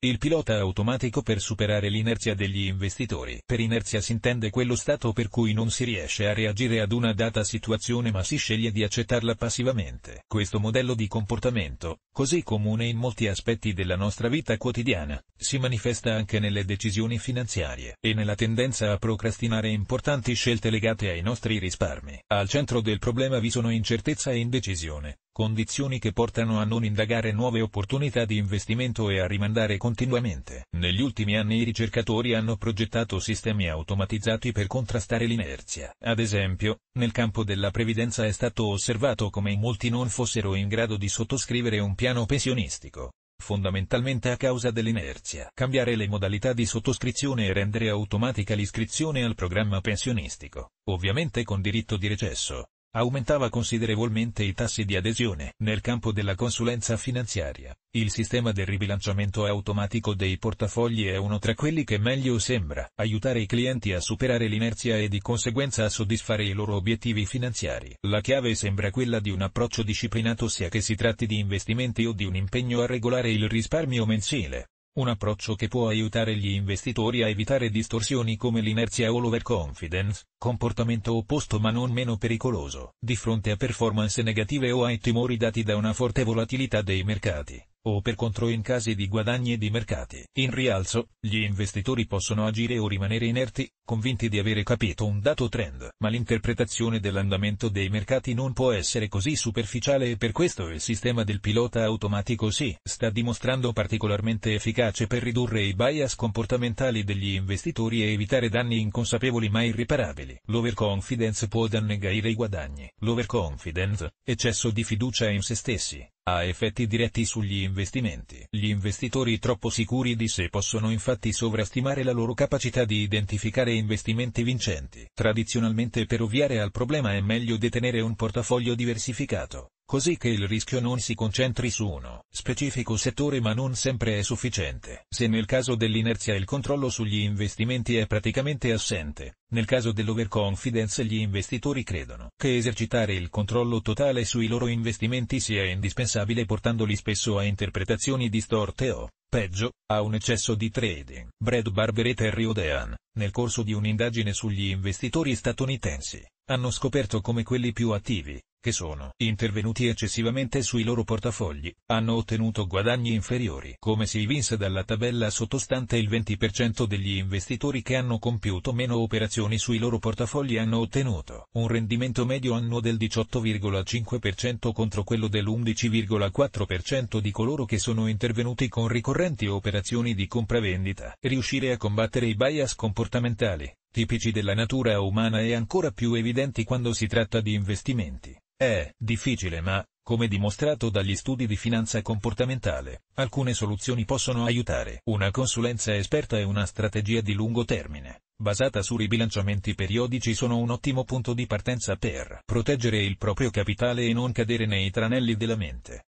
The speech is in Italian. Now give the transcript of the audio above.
Il pilota automatico per superare l'inerzia degli investitori. Per inerzia si intende quello stato per cui non si riesce a reagire ad una data situazione ma si sceglie di accettarla passivamente. Questo modello di comportamento, così comune in molti aspetti della nostra vita quotidiana, si manifesta anche nelle decisioni finanziarie e nella tendenza a procrastinare importanti scelte legate ai nostri risparmi. Al centro del problema vi sono incertezza e indecisione, condizioni che portano a non indagare nuove opportunità di investimento e a rimandare continuamente. Negli ultimi anni i ricercatori hanno progettato sistemi automatizzati per contrastare l'inerzia. Ad esempio, nel campo della previdenza è stato osservato come molti non fossero in grado di sottoscrivere un piano pensionistico fondamentalmente a causa dell'inerzia. Cambiare le modalità di sottoscrizione e rendere automatica l'iscrizione al programma pensionistico, ovviamente con diritto di recesso, aumentava considerevolmente i tassi di adesione. Nel campo della consulenza finanziaria, il sistema del ribilanciamento automatico dei portafogli è uno tra quelli che meglio sembra aiutare i clienti a superare l'inerzia e di conseguenza a soddisfare i loro obiettivi finanziari. La chiave sembra quella di un approccio disciplinato sia che si tratti di investimenti o di un impegno a regolare il risparmio mensile. Un approccio che può aiutare gli investitori a evitare distorsioni come l'inerzia o l'overconfidence, comportamento opposto ma non meno pericoloso, di fronte a performance negative o ai timori dati da una forte volatilità dei mercati o per contro in casi di guadagni e di mercati. In rialzo, gli investitori possono agire o rimanere inerti, convinti di avere capito un dato trend. Ma l'interpretazione dell'andamento dei mercati non può essere così superficiale e per questo il sistema del pilota automatico si sta dimostrando particolarmente efficace per ridurre i bias comportamentali degli investitori e evitare danni inconsapevoli ma irriparabili. L'overconfidence può dannegare i guadagni. L'overconfidence, eccesso di fiducia in se stessi, ha effetti diretti sugli investimenti. Gli investitori troppo sicuri di sé possono infatti sovrastimare la loro capacità di identificare investimenti vincenti. Tradizionalmente per ovviare al problema è meglio detenere un portafoglio diversificato così che il rischio non si concentri su uno specifico settore ma non sempre è sufficiente. Se nel caso dell'inerzia il controllo sugli investimenti è praticamente assente, nel caso dell'overconfidence gli investitori credono che esercitare il controllo totale sui loro investimenti sia indispensabile portandoli spesso a interpretazioni distorte o, peggio, a un eccesso di trading. Brad Barber e Terry Odean, nel corso di un'indagine sugli investitori statunitensi, hanno scoperto come quelli più attivi, che sono intervenuti eccessivamente sui loro portafogli, hanno ottenuto guadagni inferiori. Come si evinse dalla tabella sottostante il 20% degli investitori che hanno compiuto meno operazioni sui loro portafogli hanno ottenuto un rendimento medio annuo del 18,5% contro quello dell'11,4% di coloro che sono intervenuti con ricorrenti operazioni di compravendita. Riuscire a combattere i bias comportamentali, tipici della natura umana e ancora più evidenti quando si tratta di investimenti è difficile ma, come dimostrato dagli studi di finanza comportamentale, alcune soluzioni possono aiutare. Una consulenza esperta e una strategia di lungo termine, basata su ribilanciamenti periodici sono un ottimo punto di partenza per proteggere il proprio capitale e non cadere nei tranelli della mente.